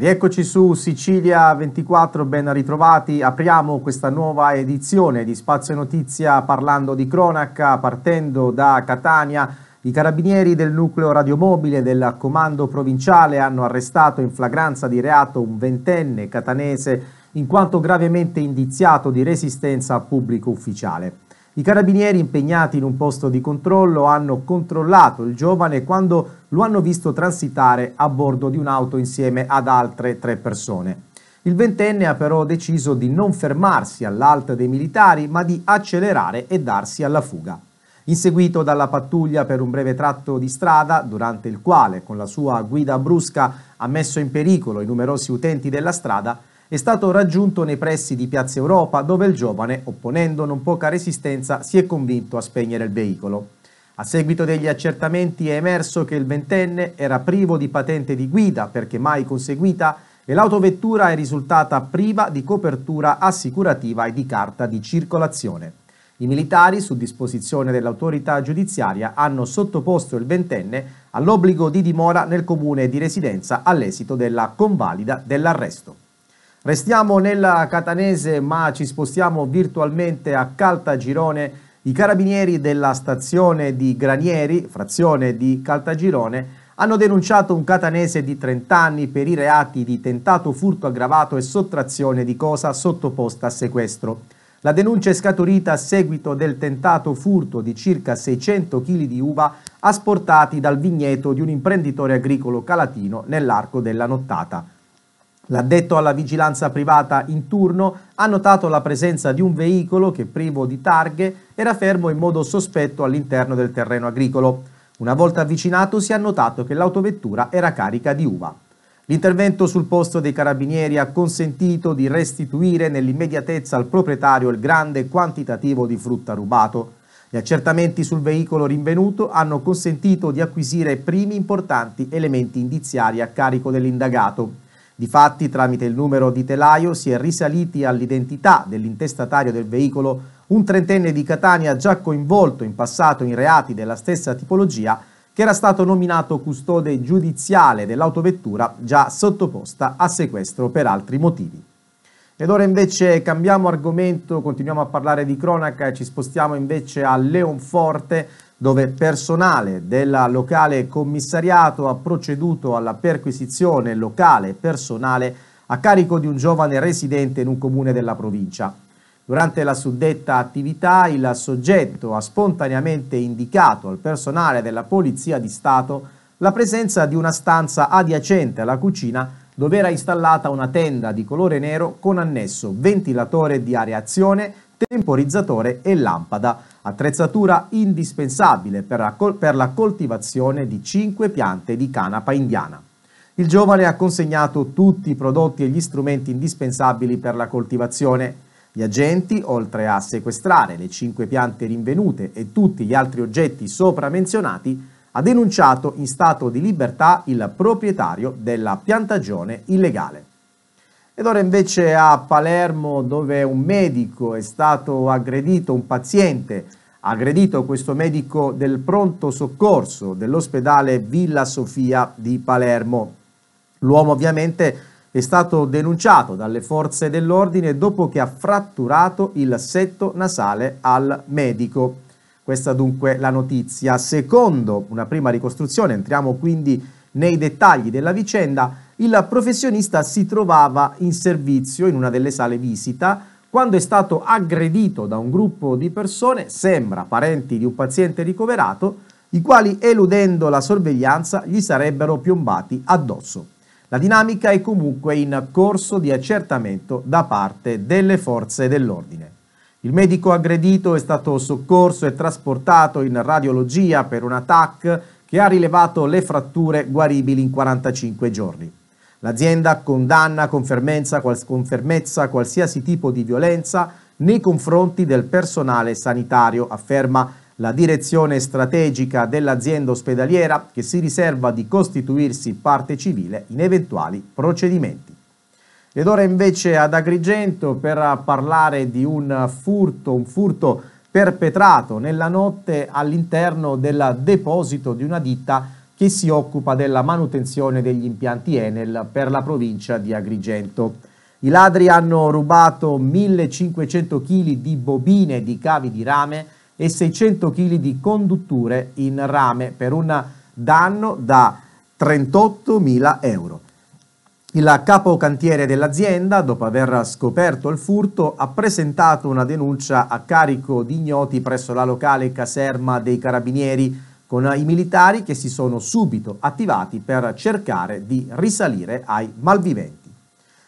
Rieccoci su Sicilia 24, ben ritrovati. Apriamo questa nuova edizione di Spazio Notizia parlando di cronaca, partendo da Catania. I carabinieri del nucleo radiomobile del comando provinciale hanno arrestato in flagranza di reato un ventenne catanese in quanto gravemente indiziato di resistenza a pubblico ufficiale. I carabinieri impegnati in un posto di controllo hanno controllato il giovane quando lo hanno visto transitare a bordo di un'auto insieme ad altre tre persone. Il ventenne ha però deciso di non fermarsi all'alta dei militari, ma di accelerare e darsi alla fuga. Inseguito dalla pattuglia per un breve tratto di strada, durante il quale con la sua guida brusca ha messo in pericolo i numerosi utenti della strada, è stato raggiunto nei pressi di Piazza Europa dove il giovane, opponendo non poca resistenza, si è convinto a spegnere il veicolo. A seguito degli accertamenti è emerso che il ventenne era privo di patente di guida perché mai conseguita e l'autovettura è risultata priva di copertura assicurativa e di carta di circolazione. I militari, su disposizione dell'autorità giudiziaria, hanno sottoposto il ventenne all'obbligo di dimora nel comune di residenza all'esito della convalida dell'arresto. Restiamo nella Catanese ma ci spostiamo virtualmente a Caltagirone. I carabinieri della stazione di Granieri, frazione di Caltagirone, hanno denunciato un catanese di 30 anni per i reati di tentato furto aggravato e sottrazione di cosa sottoposta a sequestro. La denuncia è scaturita a seguito del tentato furto di circa 600 kg di uva asportati dal vigneto di un imprenditore agricolo calatino nell'arco della nottata. L'addetto alla vigilanza privata in turno ha notato la presenza di un veicolo che, privo di targhe, era fermo in modo sospetto all'interno del terreno agricolo. Una volta avvicinato si è notato che l'autovettura era carica di uva. L'intervento sul posto dei carabinieri ha consentito di restituire nell'immediatezza al proprietario il grande quantitativo di frutta rubato. Gli accertamenti sul veicolo rinvenuto hanno consentito di acquisire primi importanti elementi indiziari a carico dell'indagato. Difatti, tramite il numero di telaio si è risaliti all'identità dell'intestatario del veicolo, un trentenne di Catania già coinvolto in passato in reati della stessa tipologia, che era stato nominato custode giudiziale dell'autovettura già sottoposta a sequestro per altri motivi. Ed ora invece cambiamo argomento, continuiamo a parlare di cronaca, e ci spostiamo invece a Leonforte dove personale della locale commissariato ha proceduto alla perquisizione locale personale a carico di un giovane residente in un comune della provincia. Durante la suddetta attività il soggetto ha spontaneamente indicato al personale della Polizia di Stato la presenza di una stanza adiacente alla cucina dove era installata una tenda di colore nero con annesso ventilatore di areazione temporizzatore e lampada, attrezzatura indispensabile per la, col per la coltivazione di 5 piante di canapa indiana. Il giovane ha consegnato tutti i prodotti e gli strumenti indispensabili per la coltivazione. Gli agenti, oltre a sequestrare le 5 piante rinvenute e tutti gli altri oggetti sopra menzionati, ha denunciato in stato di libertà il proprietario della piantagione illegale. Ed ora invece a Palermo dove un medico è stato aggredito, un paziente aggredito, questo medico del pronto soccorso dell'ospedale Villa Sofia di Palermo. L'uomo ovviamente è stato denunciato dalle forze dell'ordine dopo che ha fratturato il setto nasale al medico. Questa dunque la notizia. Secondo una prima ricostruzione, entriamo quindi nei dettagli della vicenda, il professionista si trovava in servizio in una delle sale visita quando è stato aggredito da un gruppo di persone, sembra parenti di un paziente ricoverato, i quali eludendo la sorveglianza gli sarebbero piombati addosso. La dinamica è comunque in corso di accertamento da parte delle forze dell'ordine. Il medico aggredito è stato soccorso e trasportato in radiologia per un attacco che ha rilevato le fratture guaribili in 45 giorni. L'azienda condanna con fermezza, con fermezza qualsiasi tipo di violenza nei confronti del personale sanitario, afferma la direzione strategica dell'azienda ospedaliera che si riserva di costituirsi parte civile in eventuali procedimenti. Ed ora invece ad Agrigento per parlare di un furto, un furto perpetrato nella notte all'interno del deposito di una ditta che si occupa della manutenzione degli impianti Enel per la provincia di Agrigento. I ladri hanno rubato 1500 kg di bobine di cavi di rame e 600 kg di condutture in rame per un danno da 38.000 euro. Il capocantiere dell'azienda, dopo aver scoperto il furto, ha presentato una denuncia a carico di ignoti presso la locale caserma dei carabinieri con i militari che si sono subito attivati per cercare di risalire ai malviventi.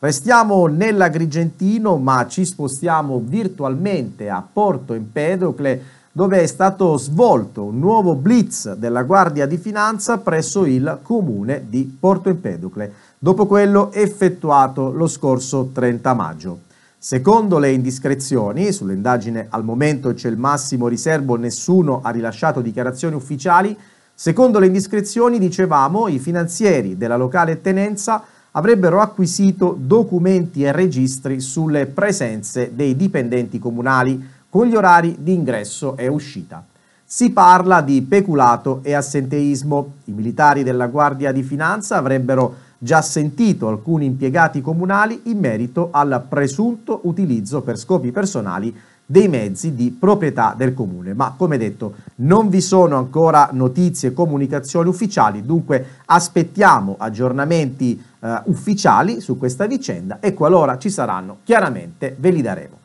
Restiamo nell'Agrigentino ma ci spostiamo virtualmente a Porto Empedocle dove è stato svolto un nuovo blitz della Guardia di Finanza presso il comune di Porto Empedocle, dopo quello effettuato lo scorso 30 maggio. Secondo le indiscrezioni, sull'indagine al momento c'è il massimo riservo, nessuno ha rilasciato dichiarazioni ufficiali, secondo le indiscrezioni, dicevamo, i finanzieri della locale tenenza avrebbero acquisito documenti e registri sulle presenze dei dipendenti comunali con gli orari di ingresso e uscita. Si parla di peculato e assenteismo. I militari della Guardia di Finanza avrebbero già sentito alcuni impiegati comunali in merito al presunto utilizzo per scopi personali dei mezzi di proprietà del comune, ma come detto non vi sono ancora notizie e comunicazioni ufficiali, dunque aspettiamo aggiornamenti eh, ufficiali su questa vicenda e qualora ci saranno chiaramente ve li daremo.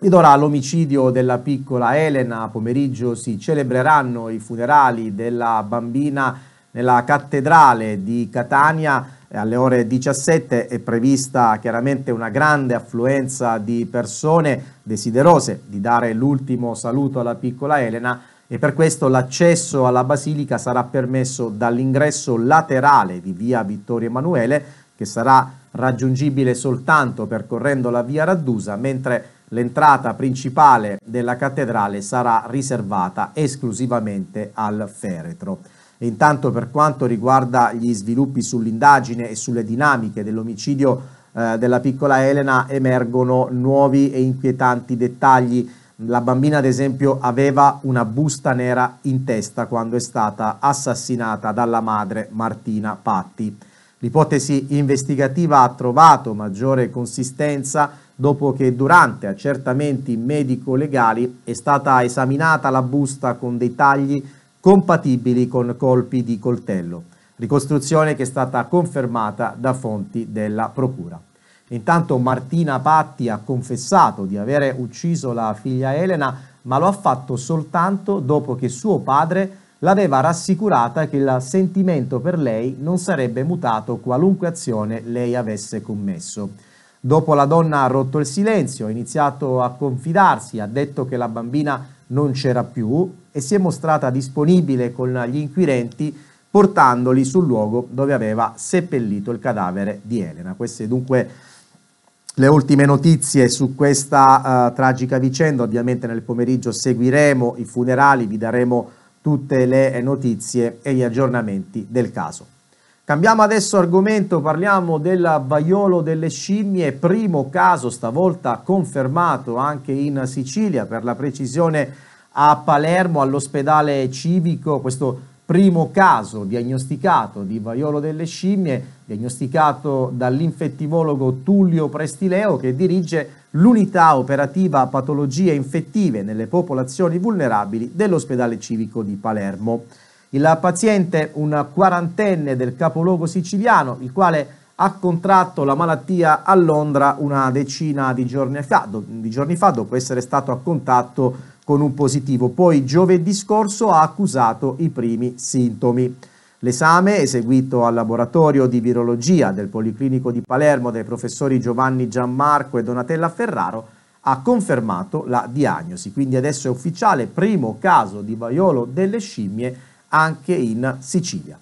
Ed ora l'omicidio della piccola Elena, pomeriggio si celebreranno i funerali della bambina nella cattedrale di Catania eh, alle ore 17 è prevista chiaramente una grande affluenza di persone desiderose di dare l'ultimo saluto alla piccola Elena e per questo l'accesso alla basilica sarà permesso dall'ingresso laterale di via Vittorio Emanuele che sarà raggiungibile soltanto percorrendo la via Raddusa mentre l'entrata principale della cattedrale sarà riservata esclusivamente al feretro. E Intanto per quanto riguarda gli sviluppi sull'indagine e sulle dinamiche dell'omicidio eh, della piccola Elena emergono nuovi e inquietanti dettagli. La bambina ad esempio aveva una busta nera in testa quando è stata assassinata dalla madre Martina Patti. L'ipotesi investigativa ha trovato maggiore consistenza dopo che durante accertamenti medico-legali è stata esaminata la busta con dei tagli compatibili con colpi di coltello, ricostruzione che è stata confermata da fonti della Procura. Intanto Martina Patti ha confessato di avere ucciso la figlia Elena, ma lo ha fatto soltanto dopo che suo padre l'aveva rassicurata che il sentimento per lei non sarebbe mutato qualunque azione lei avesse commesso. Dopo la donna ha rotto il silenzio, ha iniziato a confidarsi, ha detto che la bambina non c'era più, e si è mostrata disponibile con gli inquirenti portandoli sul luogo dove aveva seppellito il cadavere di Elena. Queste dunque le ultime notizie su questa uh, tragica vicenda, ovviamente nel pomeriggio seguiremo i funerali, vi daremo tutte le notizie e gli aggiornamenti del caso. Cambiamo adesso argomento, parliamo del vaiolo delle scimmie, primo caso stavolta confermato anche in Sicilia, per la precisione a Palermo all'ospedale civico questo primo caso diagnosticato di vaiolo delle scimmie, diagnosticato dall'infettivologo Tullio Prestileo che dirige l'unità operativa patologie infettive nelle popolazioni vulnerabili dell'ospedale civico di Palermo. Il paziente, un quarantenne del capoluogo siciliano, il quale ha contratto la malattia a Londra una decina di giorni fa, di giorni fa dopo essere stato a contatto con un positivo. Poi giovedì scorso ha accusato i primi sintomi. L'esame, eseguito al laboratorio di virologia del Policlinico di Palermo dai professori Giovanni Gianmarco e Donatella Ferraro, ha confermato la diagnosi. Quindi adesso è ufficiale primo caso di vaiolo delle scimmie anche in Sicilia.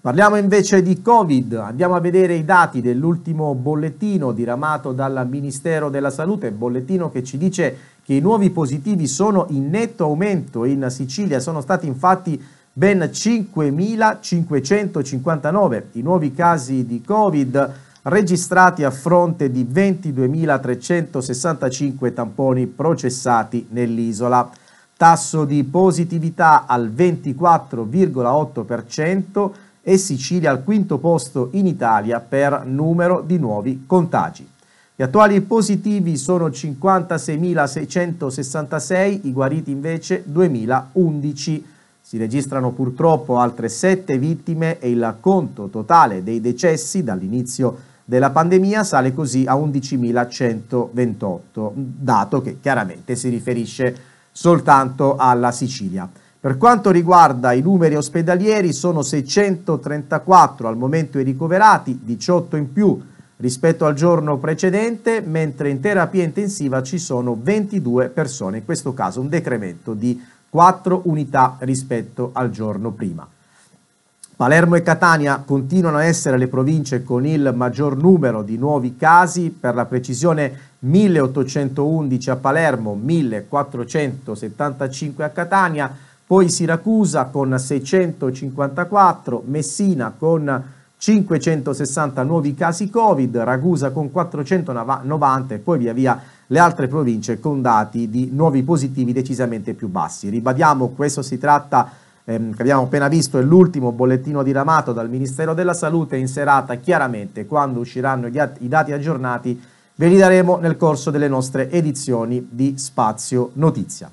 Parliamo invece di Covid, andiamo a vedere i dati dell'ultimo bollettino diramato dal Ministero della Salute, bollettino che ci dice che i nuovi positivi sono in netto aumento in Sicilia sono stati infatti ben 5.559 i nuovi casi di Covid registrati a fronte di 22.365 tamponi processati nell'isola. Tasso di positività al 24,8% e Sicilia al quinto posto in Italia per numero di nuovi contagi. Gli attuali positivi sono 56.666, i guariti invece 2.011. Si registrano purtroppo altre 7 vittime e il conto totale dei decessi dall'inizio della pandemia sale così a 11.128, dato che chiaramente si riferisce soltanto alla Sicilia. Per quanto riguarda i numeri ospedalieri sono 634 al momento i ricoverati, 18 in più rispetto al giorno precedente, mentre in terapia intensiva ci sono 22 persone, in questo caso un decremento di 4 unità rispetto al giorno prima. Palermo e Catania continuano a essere le province con il maggior numero di nuovi casi, per la precisione 1811 a Palermo, 1475 a Catania, poi Siracusa con 654, Messina con 560 nuovi casi Covid, Ragusa con 490 e poi via via le altre province con dati di nuovi positivi decisamente più bassi. Ribadiamo, questo si tratta, ehm, che abbiamo appena visto, è l'ultimo bollettino diramato dal Ministero della Salute in serata, chiaramente quando usciranno i dati aggiornati ve li daremo nel corso delle nostre edizioni di Spazio Notizia.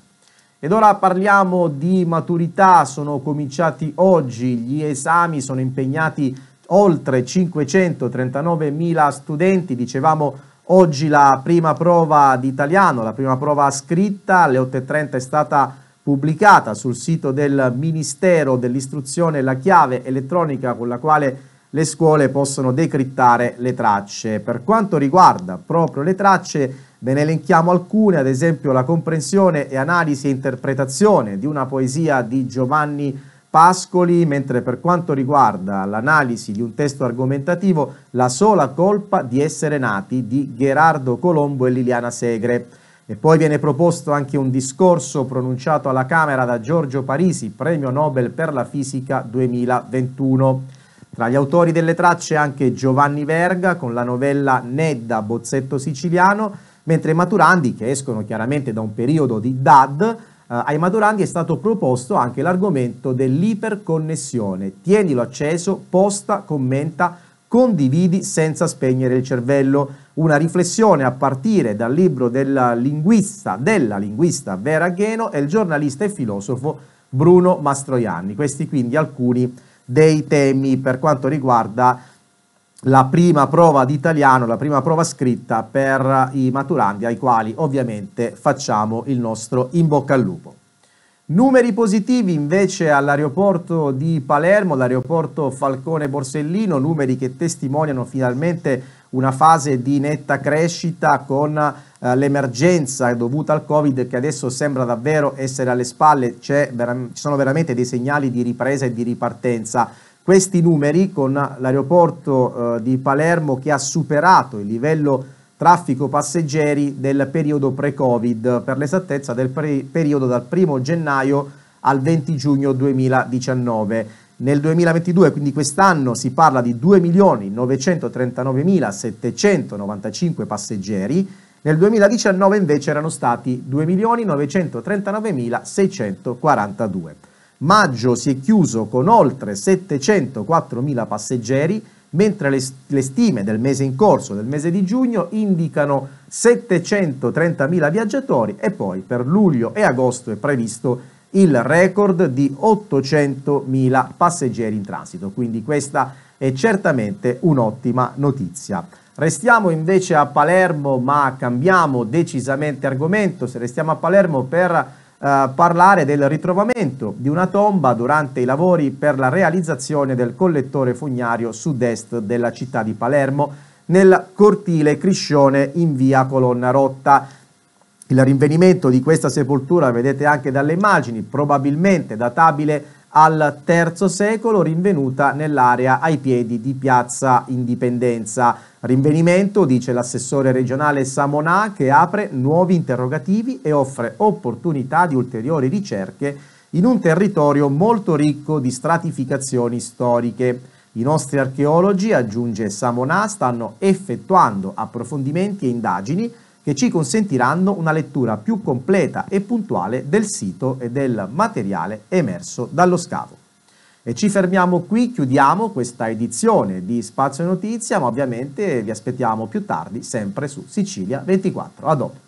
Ed ora parliamo di maturità, sono cominciati oggi gli esami, sono impegnati oltre 539.000 studenti, dicevamo oggi la prima prova d'italiano, la prima prova scritta alle 8.30 è stata pubblicata sul sito del Ministero dell'Istruzione la chiave elettronica con la quale le scuole possono decrittare le tracce. Per quanto riguarda proprio le tracce, ve ne elenchiamo alcune, ad esempio la comprensione e analisi e interpretazione di una poesia di Giovanni Pascoli, mentre per quanto riguarda l'analisi di un testo argomentativo, la sola colpa di essere nati di Gherardo Colombo e Liliana Segre. E poi viene proposto anche un discorso pronunciato alla Camera da Giorgio Parisi, premio Nobel per la fisica 2021. Tra gli autori delle tracce anche Giovanni Verga con la novella Nedda Bozzetto Siciliano, mentre i maturandi, che escono chiaramente da un periodo di DAD, eh, ai maturandi è stato proposto anche l'argomento dell'iperconnessione. Tienilo acceso, posta, commenta, condividi senza spegnere il cervello. Una riflessione a partire dal libro della linguista, della linguista Vera Gheno e il giornalista e filosofo Bruno Mastroianni. Questi quindi alcuni dei temi per quanto riguarda la prima prova di italiano, la prima prova scritta per i maturandi ai quali ovviamente facciamo il nostro in bocca al lupo. Numeri positivi invece all'aeroporto di Palermo, l'aeroporto Falcone Borsellino, numeri che testimoniano finalmente una fase di netta crescita con eh, l'emergenza dovuta al Covid che adesso sembra davvero essere alle spalle, ci sono veramente dei segnali di ripresa e di ripartenza questi numeri con l'aeroporto eh, di Palermo che ha superato il livello traffico passeggeri del periodo pre-Covid, per l'esattezza del pre- periodo dal 1 gennaio al 20 giugno 2019. Nel 2022, quindi quest'anno, si parla di 2.939.795 passeggeri, nel 2019 invece erano stati 2.939.642. Maggio si è chiuso con oltre 704.000 passeggeri, mentre le, stime del mese in corso, del mese di giugno, indicano 730.000 viaggiatori e poi per luglio e agosto è previsto il record di 800.000 passeggeri in transito, quindi questa è certamente un'ottima notizia. Restiamo invece a Palermo, ma cambiamo decisamente argomento, se restiamo a Palermo per eh, parlare del ritrovamento di una tomba durante i lavori per la realizzazione del collettore fognario sud-est della città di Palermo nel cortile Criscione in via Colonna Rotta. Il rinvenimento di questa sepoltura, vedete anche dalle immagini, probabilmente databile al III secolo, rinvenuta nell'area ai piedi di Piazza Indipendenza. Rinvenimento, dice l'assessore regionale Samonà, che apre nuovi interrogativi e offre opportunità di ulteriori ricerche in un territorio molto ricco di stratificazioni storiche. I nostri archeologi, aggiunge Samonà, stanno effettuando approfondimenti e indagini che ci consentiranno una lettura più completa e puntuale del sito e del materiale emerso dallo scavo. E ci fermiamo qui, chiudiamo questa edizione di Spazio Notizia, ma ovviamente vi aspettiamo più tardi sempre su Sicilia 24. A dopo.